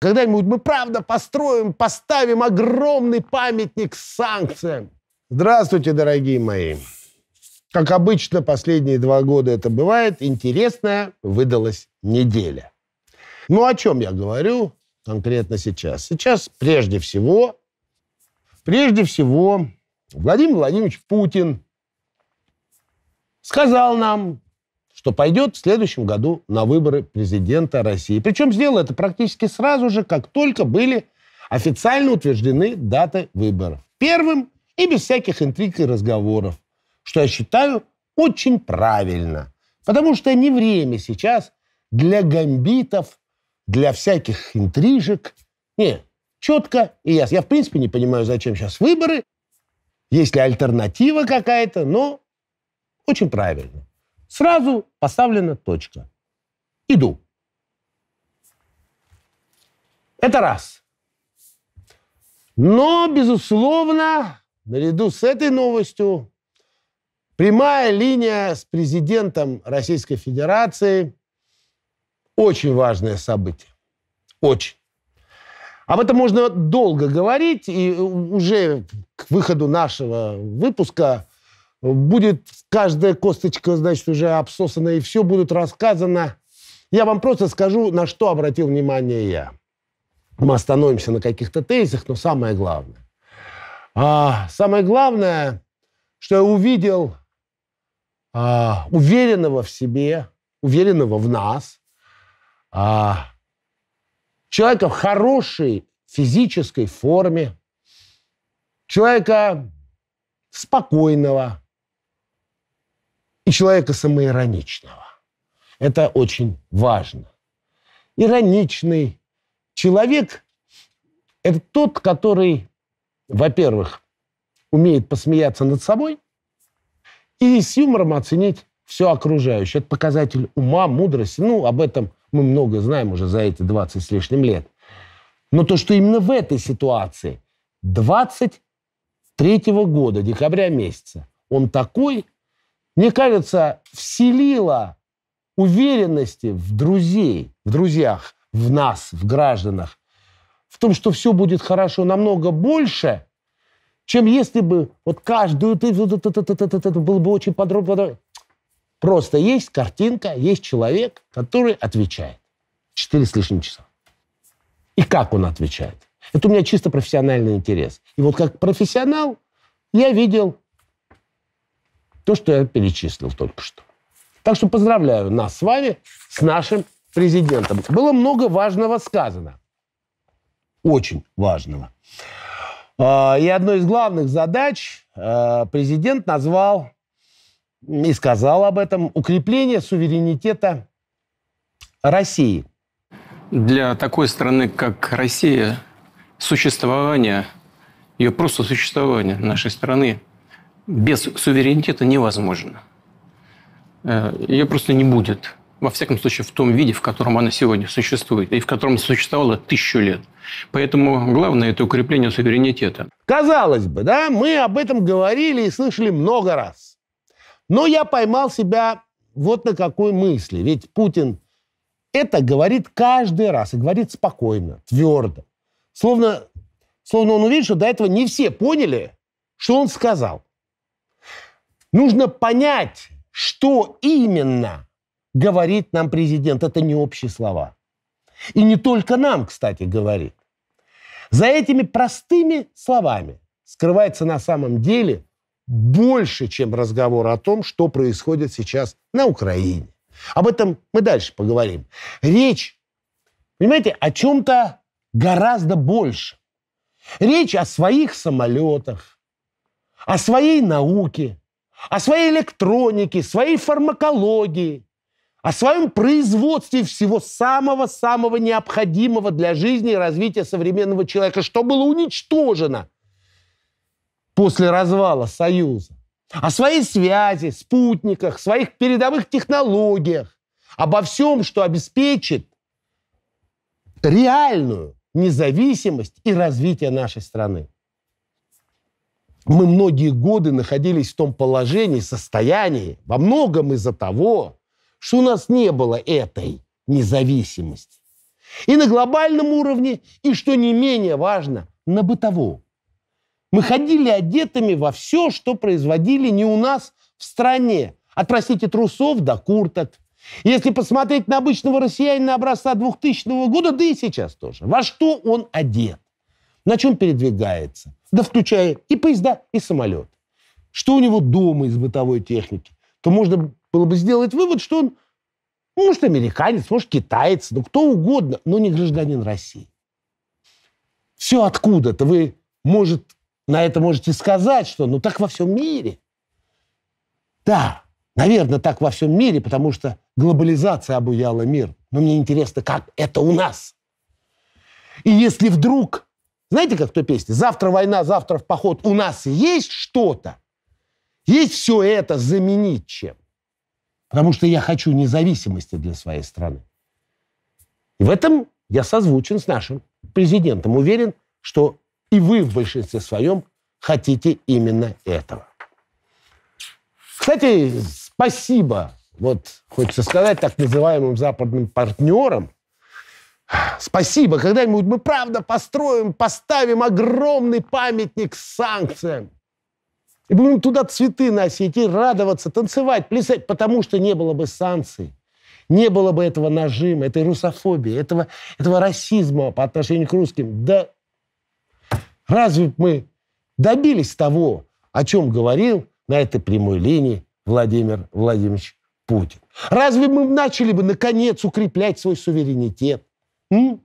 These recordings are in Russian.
Когда-нибудь мы правда построим, поставим огромный памятник санкциям. Здравствуйте, дорогие мои. Как обычно, последние два года это бывает, интересная выдалась неделя. Ну, о чем я говорю конкретно сейчас? Сейчас прежде всего, прежде всего, Владимир Владимирович Путин сказал нам, что пойдет в следующем году на выборы президента России. Причем сделал это практически сразу же, как только были официально утверждены даты выборов. Первым и без всяких интриг и разговоров, что я считаю очень правильно. Потому что не время сейчас для гамбитов, для всяких интрижек. Не, четко и ясно. Я, в принципе, не понимаю, зачем сейчас выборы, есть ли альтернатива какая-то, но очень правильно. Сразу поставлена точка. Иду. Это раз. Но, безусловно, наряду с этой новостью прямая линия с президентом Российской Федерации – очень важное событие. Очень. Об этом можно долго говорить, и уже к выходу нашего выпуска будет каждая косточка, значит, уже обсосана, и все будет рассказано. Я вам просто скажу, на что обратил внимание я. Мы остановимся на каких-то тезисах, но самое главное. А, самое главное, что я увидел а, уверенного в себе, уверенного в нас, а, человека в хорошей физической форме, человека спокойного, и человека самоироничного. Это очень важно. Ироничный человек – это тот, который, во-первых, умеет посмеяться над собой и с юмором оценить все окружающее. Это показатель ума, мудрости. Ну, об этом мы много знаем уже за эти 20 с лишним лет. Но то, что именно в этой ситуации 23 года, декабря месяца, он такой – мне кажется, вселила уверенности в друзей, в друзьях, в нас, в гражданах, в том, что все будет хорошо намного больше, чем если бы вот каждую ты было бы очень подробно. Просто есть картинка, есть человек, который отвечает. Четыре с лишним часа. И как он отвечает? Это у меня чисто профессиональный интерес. И вот как профессионал я видел то, что я перечислил только что. Так что поздравляю нас с вами, с нашим президентом. Было много важного сказано. Очень важного. А, и одной из главных задач а, президент назвал и сказал об этом укрепление суверенитета России. Для такой страны, как Россия, существование, ее просто существование нашей страны без суверенитета невозможно. Э, Ее просто не будет. Во всяком случае, в том виде, в котором она сегодня существует, и в котором существовала тысячу лет. Поэтому главное – это укрепление суверенитета. Казалось бы, да, мы об этом говорили и слышали много раз. Но я поймал себя вот на какой мысли. Ведь Путин это говорит каждый раз, и говорит спокойно, твердо. Словно, словно он увидит, что до этого не все поняли, что он сказал. Нужно понять, что именно говорит нам президент. Это не общие слова. И не только нам, кстати, говорит. За этими простыми словами скрывается на самом деле больше, чем разговор о том, что происходит сейчас на Украине. Об этом мы дальше поговорим. Речь, понимаете, о чем-то гораздо больше. Речь о своих самолетах, о своей науке, о своей электронике, своей фармакологии, о своем производстве всего самого-самого необходимого для жизни и развития современного человека, что было уничтожено после развала Союза, о своей связи, спутниках, своих передовых технологиях, обо всем, что обеспечит реальную независимость и развитие нашей страны мы многие годы находились в том положении, состоянии, во многом из-за того, что у нас не было этой независимости. И на глобальном уровне, и, что не менее важно, на бытовом. Мы ходили одетыми во все, что производили не у нас в стране. От, простите, трусов до курток. Если посмотреть на обычного россиянина образца 2000 года, да и сейчас тоже, во что он одет, на чем передвигается, да включая и поезда, и самолет. Что у него дома из бытовой техники? То можно было бы сделать вывод, что он, может, американец, может, китаец, ну, кто угодно, но не гражданин России. Все откуда-то вы, может, на это можете сказать, что ну так во всем мире. Да, наверное, так во всем мире, потому что глобализация обуяла мир. Но мне интересно, как это у нас. И если вдруг знаете, как в той песне? Завтра война, завтра в поход. У нас есть что-то. Есть все это заменить чем? Потому что я хочу независимости для своей страны. И в этом я созвучен с нашим президентом. Уверен, что и вы в большинстве своем хотите именно этого. Кстати, спасибо, вот хочется сказать, так называемым западным партнерам, Спасибо, когда-нибудь мы правда построим, поставим огромный памятник санкциям. И будем туда цветы носить и радоваться, танцевать, плясать, потому что не было бы санкций. Не было бы этого нажима, этой русофобии, этого, этого расизма по отношению к русским. Да разве мы добились того, о чем говорил на этой прямой линии Владимир Владимирович Путин? Разве мы начали бы, наконец, укреплять свой суверенитет? М?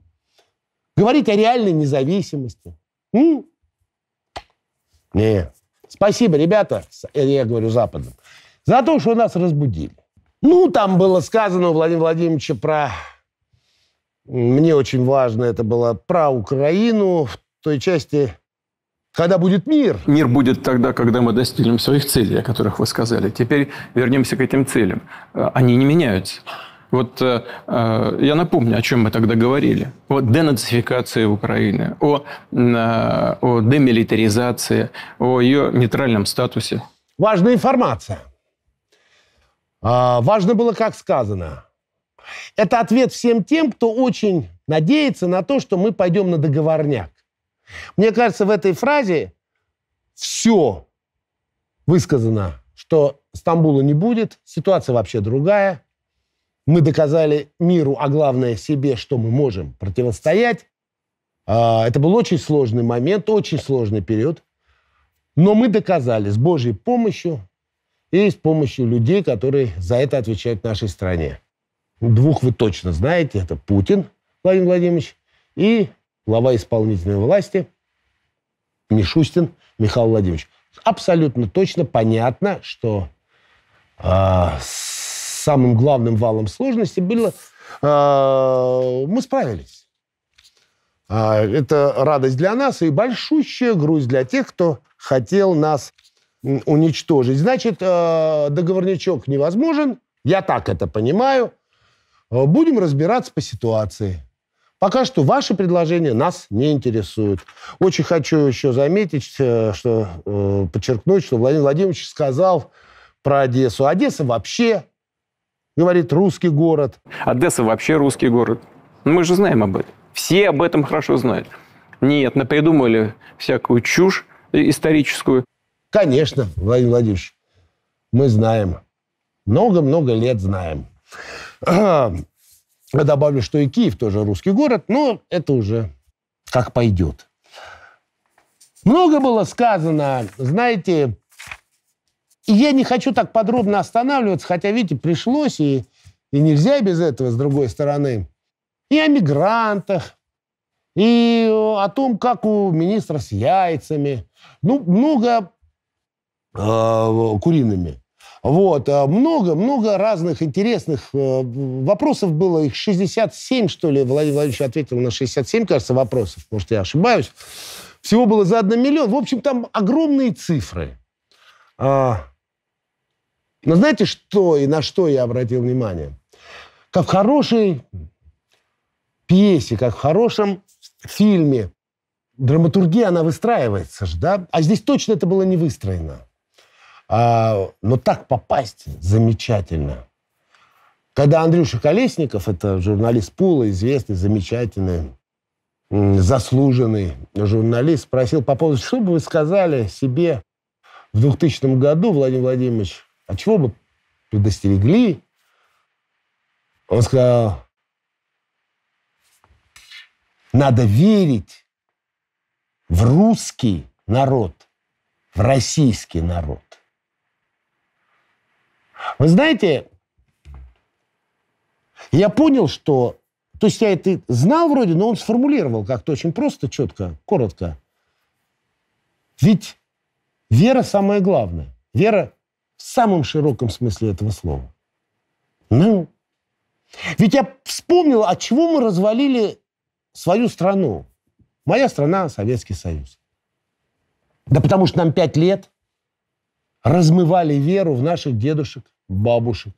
Говорить о реальной независимости. М? Не. Спасибо, ребята, э, я говорю западным, за то, что нас разбудили. Ну, там было сказано у Владимира Владимировича про... Мне очень важно это было про Украину в той части, когда будет мир. Мир будет тогда, когда мы достигнем своих целей, о которых вы сказали. Теперь вернемся к этим целям. Э, они не меняются. Вот э, э, я напомню, о чем мы тогда говорили. О денацификации Украины, о, э, о демилитаризации, о ее нейтральном статусе. Важная информация. А, важно было, как сказано. Это ответ всем тем, кто очень надеется на то, что мы пойдем на договорняк. Мне кажется, в этой фразе все высказано, что Стамбула не будет, ситуация вообще другая – мы доказали миру, а главное себе, что мы можем противостоять. А, это был очень сложный момент, очень сложный период. Но мы доказали с Божьей помощью и с помощью людей, которые за это отвечают нашей стране. Двух вы точно знаете. Это Путин Владимир Владимирович и глава исполнительной власти Мишустин Михаил Владимирович. Абсолютно точно понятно, что э, с самым главным валом сложности было, э, мы справились. А, это радость для нас и большущая грусть для тех, кто хотел нас уничтожить. Значит, э, договорничок невозможен, я так это понимаю. Э, будем разбираться по ситуации. Пока что ваши предложения нас не интересуют. Очень хочу еще заметить, что подчеркнуть, что Владимир Владимирович сказал про Одессу. Одесса вообще говорит русский город. Одесса вообще русский город. Ну, мы же знаем об этом. Все об этом хорошо знают. Нет, напридумывали всякую чушь историческую. Конечно, Владимир Владимирович, мы знаем. Много-много лет знаем. Я добавлю, что и Киев тоже русский город, но это уже как пойдет. Много было сказано, знаете, и я не хочу так подробно останавливаться, хотя, видите, пришлось, и, и нельзя без этого, с другой стороны. И о мигрантах, и о том, как у министра с яйцами. Ну, много э, куриными. Вот. Много-много а, разных интересных э, вопросов было. Их 67, что ли, Владимир Владимирович ответил на 67, кажется, вопросов. Может, я ошибаюсь. Всего было за 1 миллион. В общем, там огромные цифры. А, но знаете, что и на что я обратил внимание? Как в хорошей пьесе, как в хорошем фильме, драматургия, она выстраивается же, да? А здесь точно это было не выстроено. А, но так попасть замечательно. Когда Андрюша Колесников, это журналист Пула, известный, замечательный, заслуженный журналист, спросил по поводу, что бы вы сказали себе в 2000 году, Владимир Владимирович, а чего бы предостерегли? Он сказал, надо верить в русский народ, в российский народ. Вы знаете, я понял, что... То есть я это знал вроде, но он сформулировал как-то очень просто, четко, коротко. Ведь вера самое главное. Вера в самом широком смысле этого слова. Ну, ведь я вспомнил, от чего мы развалили свою страну. Моя страна – Советский Союз. Да потому что нам пять лет размывали веру в наших дедушек, бабушек,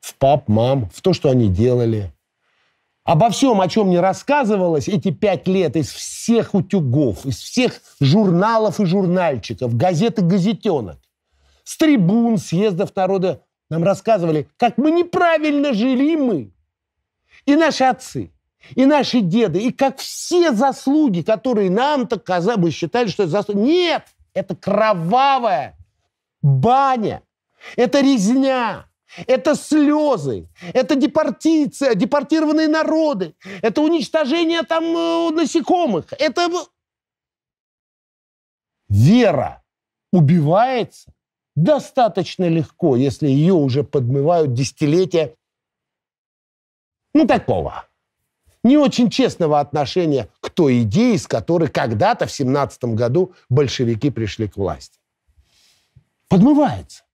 в пап, мам, в то, что они делали. Обо всем, о чем не рассказывалось эти пять лет из всех утюгов, из всех журналов и журнальчиков, газет и газетенок, с трибун съездов народа нам рассказывали, как мы неправильно жили мы. И наши отцы, и наши деды, и как все заслуги, которые нам так казалось бы, считали, что это заслуги. Нет, это кровавая баня, это резня, это слезы, это депортиция, депортированные народы, это уничтожение там э, насекомых, это вера убивается достаточно легко, если ее уже подмывают десятилетия, ну, такого, не очень честного отношения к той идее, с которой когда-то в 17 году большевики пришли к власти. Подмывается.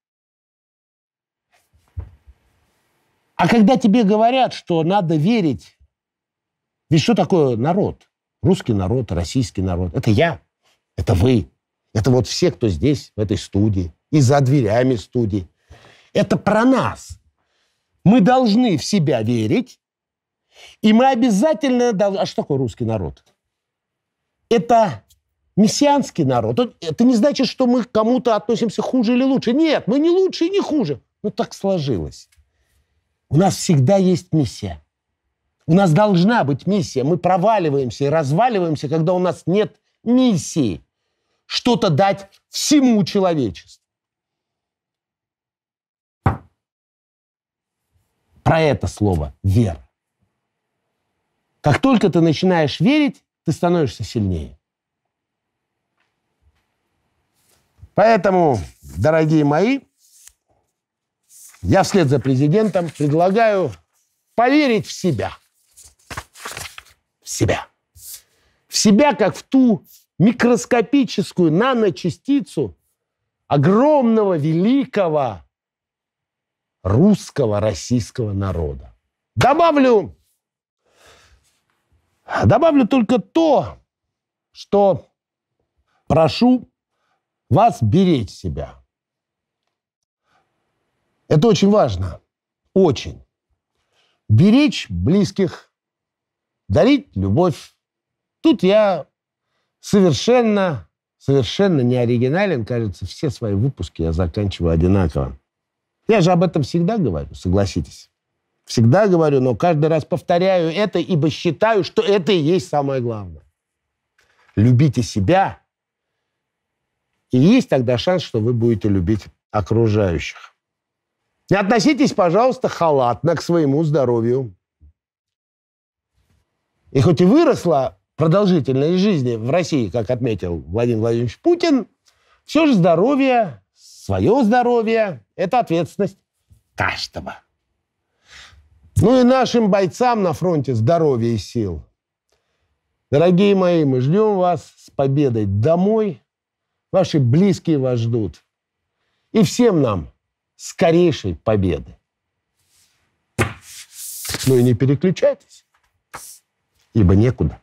А когда тебе говорят, что надо верить, ведь что такое народ? Русский народ, российский народ. Это я, это вы, это вот все, кто здесь, в этой студии и за дверями студии. Это про нас. Мы должны в себя верить, и мы обязательно должны... А что такое русский народ? Это мессианский народ. Это не значит, что мы к кому-то относимся хуже или лучше. Нет, мы не лучше и не хуже. Но так сложилось. У нас всегда есть миссия. У нас должна быть миссия. Мы проваливаемся и разваливаемся, когда у нас нет миссии что-то дать всему человечеству. про это слово «вера». Как только ты начинаешь верить, ты становишься сильнее. Поэтому, дорогие мои, я вслед за президентом предлагаю поверить в себя. В себя. В себя, как в ту микроскопическую наночастицу огромного, великого, русского российского народа. Добавлю, добавлю только то, что прошу вас беречь себя. Это очень важно. Очень. Беречь близких, дарить любовь. Тут я совершенно, совершенно не оригинален. Кажется, все свои выпуски я заканчиваю одинаково. Я же об этом всегда говорю, согласитесь. Всегда говорю, но каждый раз повторяю это, ибо считаю, что это и есть самое главное. Любите себя, и есть тогда шанс, что вы будете любить окружающих. Не относитесь, пожалуйста, халатно к своему здоровью. И хоть и выросла продолжительность жизни в России, как отметил Владимир Владимирович Путин, все же здоровье свое здоровье – это ответственность каждого. Ну и нашим бойцам на фронте здоровья и сил. Дорогие мои, мы ждем вас с победой домой. Ваши близкие вас ждут. И всем нам скорейшей победы. Ну и не переключайтесь, ибо некуда.